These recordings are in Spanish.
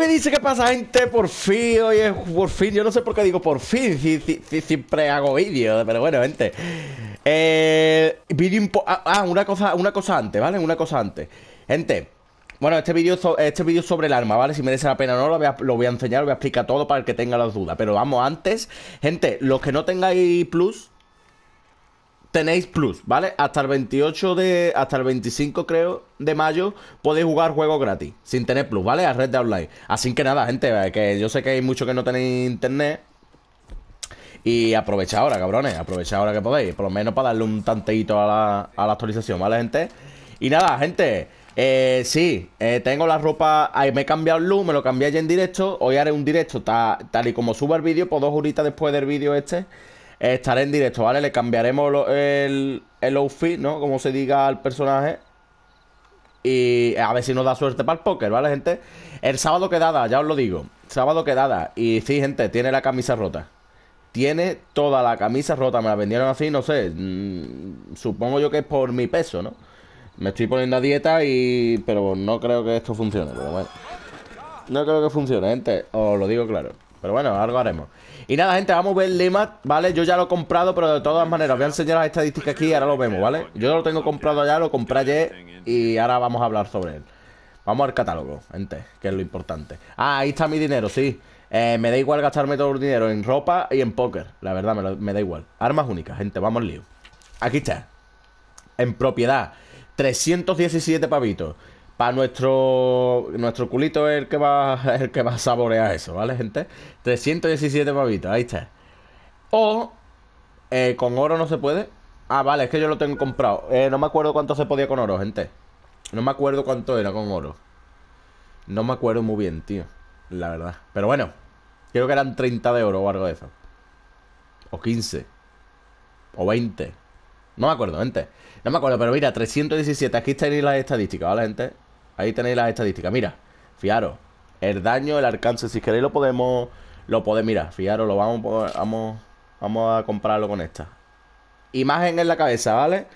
me dice qué pasa, gente. Por fin, oye, por fin. Yo no sé por qué digo por fin. Si, siempre hago vídeos, pero bueno, gente. Eh, vídeo ah, ah, una cosa, una cosa antes, ¿vale? Una cosa antes. Gente. Bueno, este vídeo este vídeo sobre el arma, ¿vale? Si merece la pena o no, lo voy, a, lo voy a enseñar, lo voy a explicar todo para el que tenga las dudas. Pero vamos, antes, gente, los que no tengáis plus, tenéis plus, ¿vale? Hasta el 28 de. Hasta el 25, creo, de mayo, podéis jugar juegos gratis, sin tener plus, ¿vale? A red de online. Así que nada, gente, eh, que yo sé que hay muchos que no tenéis internet. Y aprovechad ahora, cabrones, aprovechad ahora que podéis, por lo menos para darle un tanteito a la, actualización, ¿vale, gente? Y nada, gente, eh, sí, eh, tengo la ropa. Ahí me he cambiado el look, me lo cambié en directo. Hoy haré un directo tal y como suba el vídeo, por dos horitas después del vídeo este estaré en directo, ¿vale? Le cambiaremos el, el outfit, ¿no? Como se diga al personaje. Y a ver si nos da suerte para el póker, ¿vale, gente? El sábado quedada, ya os lo digo. Sábado quedada. Y sí, gente, tiene la camisa rota. Tiene toda la camisa rota. Me la vendieron así, no sé. Mm, supongo yo que es por mi peso, ¿no? Me estoy poniendo a dieta y... Pero no creo que esto funcione, No creo que funcione, gente. Os lo digo claro. Pero bueno, algo haremos. Y nada, gente, vamos a ver Lima, ¿vale? Yo ya lo he comprado, pero de todas maneras, voy a enseñar las estadísticas aquí y ahora lo vemos, ¿vale? Yo lo tengo comprado allá, lo compré ayer y ahora vamos a hablar sobre él. Vamos al catálogo, gente, que es lo importante. Ah, ahí está mi dinero, sí. Eh, me da igual gastarme todo el dinero en ropa y en póker. La verdad, me, me da igual. Armas únicas, gente, vamos al lío. Aquí está. En propiedad, 317 pavitos para nuestro nuestro culito es el que va el que va a saborear eso, ¿vale, gente? 317 pavitos, ahí está. O eh, con oro no se puede. Ah, vale, es que yo lo tengo comprado. Eh, no me acuerdo cuánto se podía con oro, gente. No me acuerdo cuánto era con oro. No me acuerdo muy bien, tío. La verdad. Pero bueno, creo que eran 30 de oro o algo de eso. O 15. O 20. No me acuerdo, gente. No me acuerdo, pero mira, 317. Aquí tenéis las estadísticas, ¿vale, gente? Ahí tenéis las estadísticas. Mira, fijaros. El daño, el alcance, si queréis lo podemos... Lo podemos... Mira, fijaros, lo vamos, vamos, vamos a compararlo con esta. Imagen en la cabeza, ¿vale?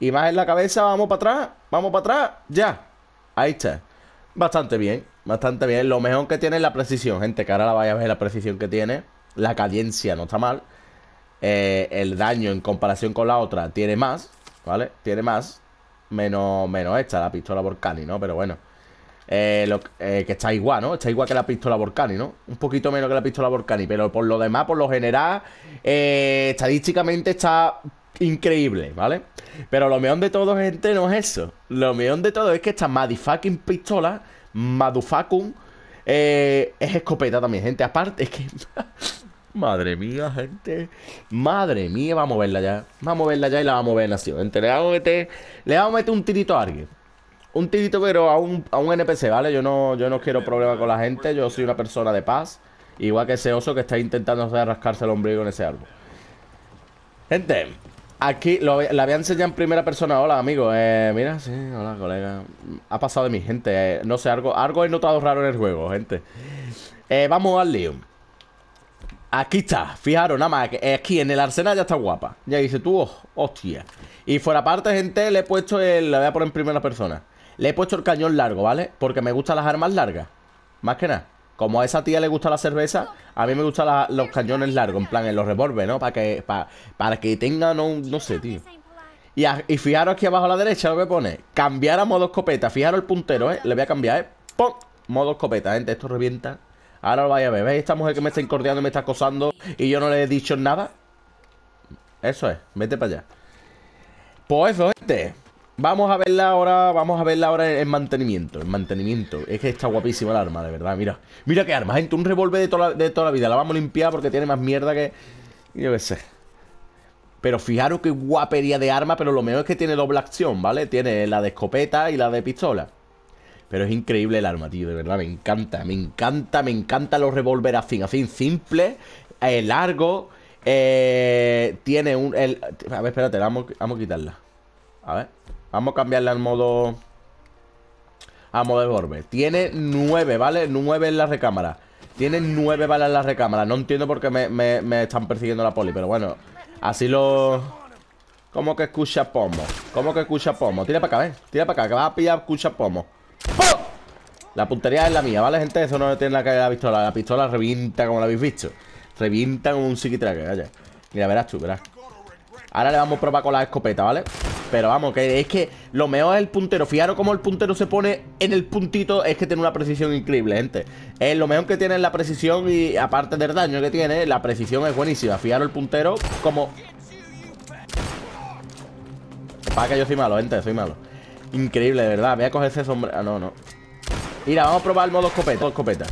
Imagen en la cabeza, vamos para atrás. Vamos para atrás, ya. Ahí está. Bastante bien, bastante bien. Lo mejor que tiene es la precisión, gente. Que ahora la vais a ver la precisión que tiene. La cadencia no está mal. Eh, el daño en comparación con la otra tiene más, ¿vale? Tiene más menos, menos esta, la pistola Borcani, ¿no? Pero bueno. Eh, lo, eh, que está igual, ¿no? Está igual que la pistola Borcani, ¿no? Un poquito menos que la pistola Borcani, pero por lo demás, por lo general, eh, estadísticamente está increíble, ¿vale? Pero lo mejor de todo, gente, no es eso. Lo mejor de todo es que esta madifucking pistola, madufacum, es escopeta también, gente. Aparte, es que... Madre mía, gente. Madre mía, vamos a verla ya. Vamos a verla ya y la vamos a ver nación. Gente, le vamos a meter, le vamos a meter un tirito a alguien. Un tirito, pero a un, a un NPC, ¿vale? Yo no, yo no quiero problemas con la gente. Yo soy una persona de paz. Igual que ese oso que está intentando rascarse el ombligo en ese árbol. Gente, Aquí la habían enseñado en primera persona. Hola, amigo. Eh, mira, sí, hola, colega. Ha pasado de mi gente. Eh, no sé, algo, algo he notado raro en el juego, gente. Eh, vamos al lío. Aquí está, fijaros, nada más Aquí en el arsenal ya está guapa Ya dice tú, oh, hostia Y fuera parte, gente, le he puesto el... La voy a poner en primera persona Le he puesto el cañón largo, ¿vale? Porque me gustan las armas largas Más que nada como a esa tía le gusta la cerveza, a mí me gustan los cañones largos, en plan, en los revólveres, ¿no? Para que, para, que tenga, no, no sé, tío. Y, y, fijaros aquí abajo a la derecha lo que pone. Cambiar a modo escopeta. Fijaros el puntero, ¿eh? Le voy a cambiar, ¿eh? ¡Pum! Modo escopeta, gente. Esto revienta Ahora lo vaya a ver. ¿Veis esta mujer que me está incordiando, me está acosando y yo no le he dicho nada? Eso es, vete para allá. Pues eso, gente. Vamos a verla ahora, vamos a verla ahora en mantenimiento, en mantenimiento. Es que está guapísima la arma, de verdad, mira. Mira qué arma, gente, un revólver de toda, de toda la vida. La vamos a limpiar porque tiene más mierda que... Yo qué sé. Pero fijaros qué guapería de arma, pero lo mejor es que tiene doble acción, ¿vale? Tiene la de escopeta y la de pistola. Pero es increíble el arma, tío, de verdad, me encanta, me encanta, me encanta los revólver a fin, simple, eh, largo, eh, tiene un... El, a ver, espérate, vamos, a quitarla. A ver, vamos a cambiarla al modo... A modo de revólver. Tiene nueve, ¿vale? Nueve en la recámara. Tiene nueve balas en la recámara. No entiendo por qué me, me están persiguiendo la poli, pero bueno, así lo... ¿Cómo que escucha pomo? ¿Cómo que escucha pomo? Tira para acá, ven. ¿eh? Tira para acá, que vas a pillar escucha pomo. La puntería es la mía, ¿vale, gente? Eso no tiene la cara de la pistola. La pistola revienta, como la habéis visto. Revienta como un psiquitraque, vaya. Mira, verás tú, verás. Ahora le vamos a probar con la escopeta, ¿vale? Pero vamos, que es que lo mejor es el puntero. Fijaros como el puntero se pone en el puntito. Es que tiene una precisión increíble, gente. Es lo mejor que tiene es la precisión y aparte del daño que tiene, la precisión es buenísima. Fijaros el puntero como... Para que yo soy malo, gente, soy malo. Increíble, de verdad. Voy a coger ese sombrero. Ah, no, no. Mira, vamos a probar el modo escopeta. Modo escopeta.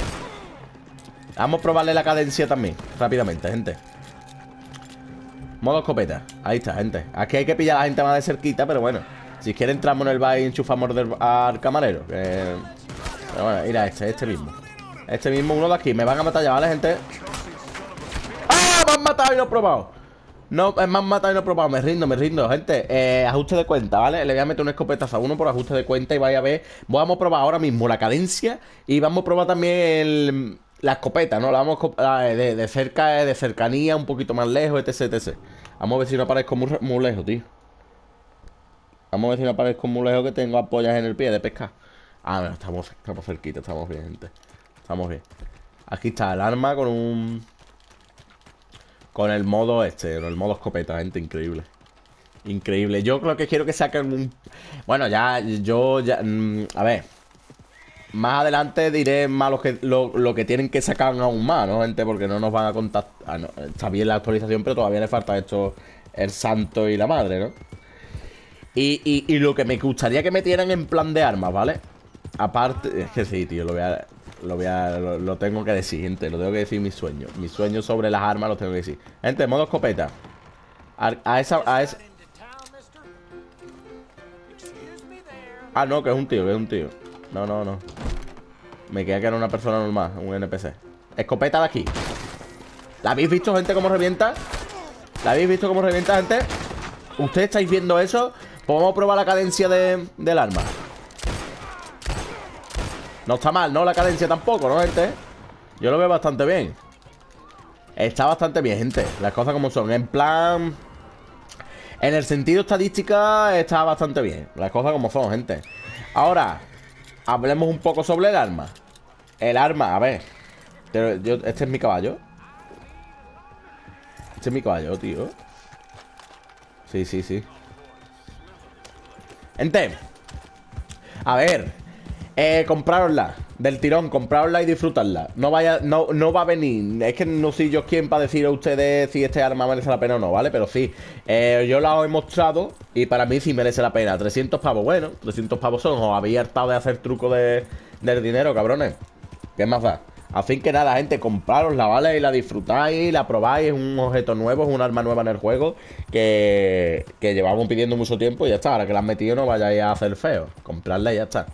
Vamos a probarle la cadencia también. Rápidamente, gente. Modo escopeta. Ahí está, gente. Aquí hay que pillar a la gente más de cerquita, pero bueno. Si quiere entramos en el bar y enchufamos al camarero. Pero bueno, mira este, este mismo. Este mismo, uno de aquí. Me van a matar ya, ¿vale, gente? ¡Ah! Me han matado y lo he probado. No, es más matado y no probado. Me rindo, me rindo, gente. Eh, ajuste de cuenta, ¿vale? Le voy a meter una escopeta a uno por ajuste de cuenta y vaya a ver. Vamos a probar ahora mismo la cadencia y vamos a probar también la escopeta, ¿no? La vamos a, ah, de, de, cerca, de cercanía, un poquito más lejos, etc, etc. Vamos a ver si no aparezco muy, muy lejos, tío. Vamos a ver si no aparezco muy lejos que tengo apoyas en el pie de pesca Ah, bueno, estamos, estamos cerquita, estamos bien, gente. Estamos bien. Aquí está el arma con un... Con el modo este, el modo escopeta, gente, increíble. Increíble. Yo creo que quiero que saquen un... Bueno, ya, yo, ya... Mm, a ver. Más adelante diré más lo que, lo, que tienen que sacar aún más, ¿no, gente? Porque no nos van a contar... Ah, está bien la actualización, pero todavía le falta esto, el santo y la madre, ¿no? Y, y lo que me gustaría que metieran en plan de armas, ¿vale? Aparte... Es que sí, tío, lo voy a lo, voy lo, tengo que decir, gente. Lo tengo que decir mi sueño mi sueño sobre las armas lo tengo que decir. Gente, modo escopeta. A, esa. Ah, no, que es un tío, que es un tío. No, no, no. Me queda que era una persona normal, un NPC. Escopeta de aquí. ¿La habéis visto, gente, cómo revienta? ¿La habéis visto cómo revienta, gente? ¿Ustedes estáis viendo eso? Pues vamos a probar la cadencia del arma. No está mal, ¿no? La cadencia tampoco, ¿no, gente? Yo lo veo bastante bien Está bastante bien, gente Las cosas como son En plan... En el sentido estadística está bastante bien Las cosas como son, gente Ahora, hablemos un poco sobre el arma El arma, a ver yo, Este es mi caballo Este es mi caballo, tío Sí, sí, sí Gente A ver eh, comprarosla. Del tirón, comprarla y disfrutarla. No vaya, no, no va a venir. Es que no soy yo quién para decir a ustedes si este arma merece la pena o no, ¿vale? Pero sí, eh, yo la he mostrado y para mí sí merece la pena. 300 pavos, bueno, 300 pavos son. Os había hartado de hacer truco de, del dinero, cabrones. ¿Qué más da? Así que nada, gente, comprarosla, ¿vale? Y la disfrutáis, la probáis, es un objeto nuevo, es un arma nueva en el juego que, que llevamos pidiendo mucho tiempo y ya está. Ahora que la han metido no vayáis a hacer feo. Comprarla y ya está.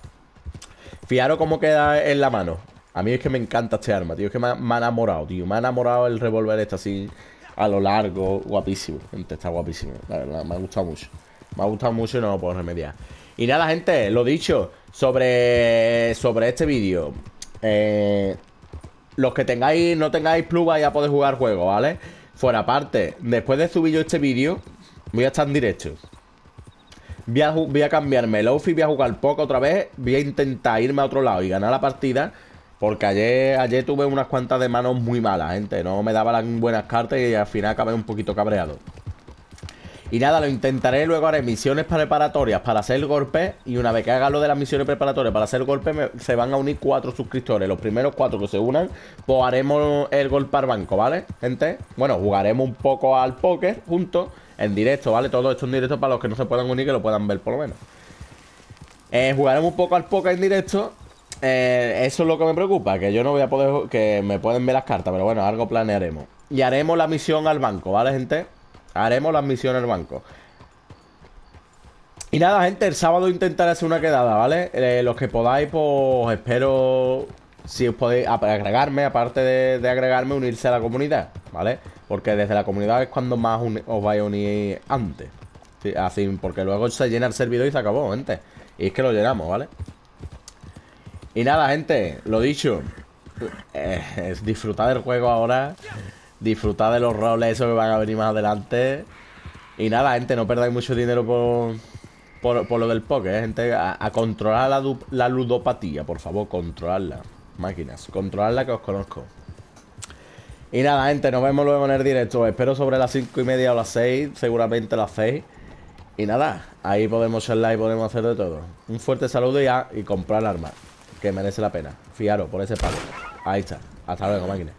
Fijaros cómo queda en la mano. A mí es que me encanta este arma, tío. Es que me ha, enamorado, tío. Me ha enamorado el revólver este así a lo largo. Guapísimo. Gente, está guapísimo. La verdad, me ha gustado mucho. Me ha gustado mucho y no lo puedo remediar. Y nada, gente, lo dicho. Sobre, sobre este vídeo. Eh, los que tengáis, no tengáis pluma ya podéis jugar juego, ¿vale? Fuera parte, después de subir yo este vídeo, voy a estar en directo. Voy a, cambiarme el outfit, voy a jugar poco otra vez. Voy a intentar irme a otro lado y ganar la partida. Porque ayer, tuve unas cuantas de manos muy malas, gente. No me daba las buenas cartas y al final acabé un poquito cabreado. Y nada, lo intentaré. Luego haré misiones preparatorias para hacer el golpe. Y una vez que haga lo de las misiones preparatorias para hacer el golpe, se van a unir cuatro suscriptores. Los primeros cuatro que se unan, pues haremos el golpe al banco, ¿vale, gente? Bueno, jugaremos un poco al póker juntos en directo, ¿vale? Todo esto en directo para los que no se puedan unir, que lo puedan ver por lo menos. Eh, jugaremos un poco al poker en directo. Eh, eso es lo que me preocupa, que yo no voy a poder, que me pueden ver las cartas, pero bueno, algo planearemos. Y haremos la misión al banco, ¿vale, gente? Haremos la misión al banco. Y nada, gente, el sábado intentaré hacer una quedada, ¿vale? Eh, los que podáis, pues espero, si os podéis agregarme, aparte de, agregarme, unirse a la comunidad, ¿vale? vale porque desde la comunidad es cuando más os vais a unir antes. así, porque luego se llena el servidor y se acabó, gente. Y es que lo llenamos, ¿vale? Y nada, gente, lo dicho. Eh, Disfrutad del juego ahora. Disfrutad de los roles esos que van a venir más adelante. Y nada, gente, no perdáis mucho dinero por, por, lo del poker, ¿eh? gente. A, controlar la, la ludopatía, por favor, controlarla. Máquinas, controlarla que os conozco. Y nada, gente, nos vemos luego en el directo. Espero sobre las 5 y media o las 6, seguramente las 6. Y nada, ahí podemos charlar y podemos hacer de todo. Un fuerte saludo y, y comprar arma. que merece la pena. Fiaros por ese palo. Ahí está. Hasta luego, máquina.